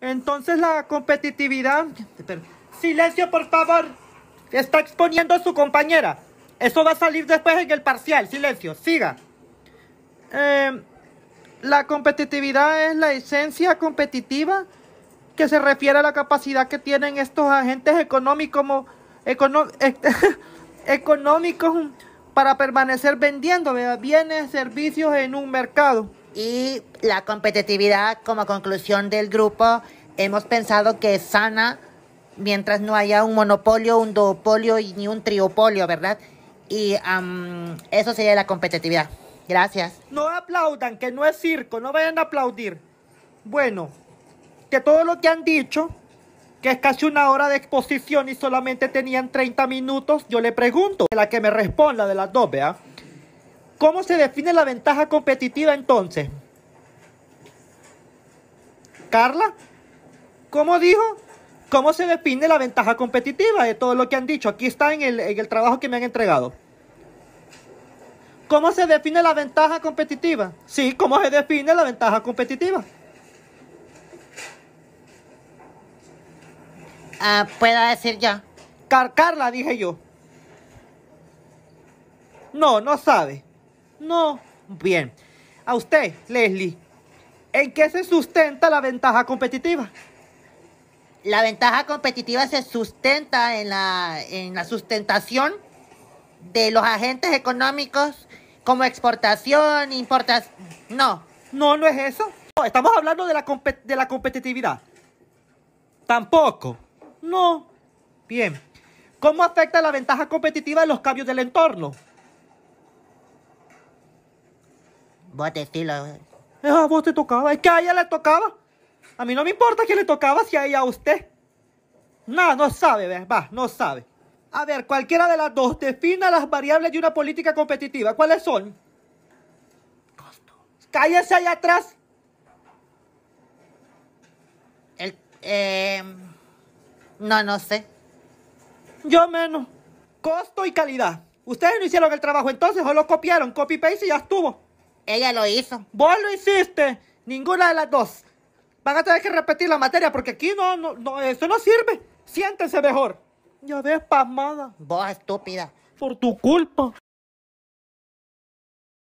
Entonces la competitividad... Silencio, por favor. Está exponiendo a su compañera. Eso va a salir después en el parcial. Silencio, siga. Em, la competitividad es la esencia competitiva que se refiere a la capacidad que tienen estos agentes económicos, económicos para permanecer vendiendo bienes, servicios en un mercado y la competitividad como conclusión del grupo hemos pensado que es sana mientras no haya un monopolio, un duopolio y ni un triopolio, ¿verdad? Y eso sería la competitividad. Gracias. No aplaudan, que no es circo, no vayan a aplaudir. Bueno, que todo lo que han dicho, que es casi una hora de exposición y solamente tenían 30 minutos, yo le pregunto, la que me responda de las dos, ¿verdad? ¿Cómo se define la ventaja competitiva entonces? Carla, ¿cómo dijo? ¿Cómo se define la ventaja competitiva de todo lo que han dicho? Aquí está en el, trabajo que me han entregado. ¿Cómo se define la ventaja competitiva? Sí, ¿cómo se define la ventaja competitiva? Ah, puedo decir ya. Carla, dije yo. No, no sabe. No. Bien. A usted, Leslie, ¿en qué se sustenta la ventaja competitiva? La ventaja competitiva se sustenta en la, en la sustentación de los agentes económicos como exportación, importación. No. No, no es eso. No, estamos hablando de la, de la competitividad. Tampoco. No. Bien. ¿Cómo afecta la ventaja competitiva en los cambios del entorno? Vos te tocaba. Es que a ella le tocaba. A mí no me importa que le tocaba si a ella a usted. No, no sabe, va, no sabe. A ver, cualquiera de las dos defina las variables de una política competitiva. ¿Cuáles son? Costo. Cállese allá atrás. El, eh, no, no sé. Yo menos. Costo y calidad. Ustedes no hicieron el trabajo entonces, o lo copiaron, copy-paste y ya estuvo. Ella lo hizo. Vos lo hiciste. Ninguna de las dos. Van a tener que repetir la materia porque aquí no, no, no eso no sirve. Siéntese mejor. Ya ves, pasmada. Vos estúpida. Por tu culpa.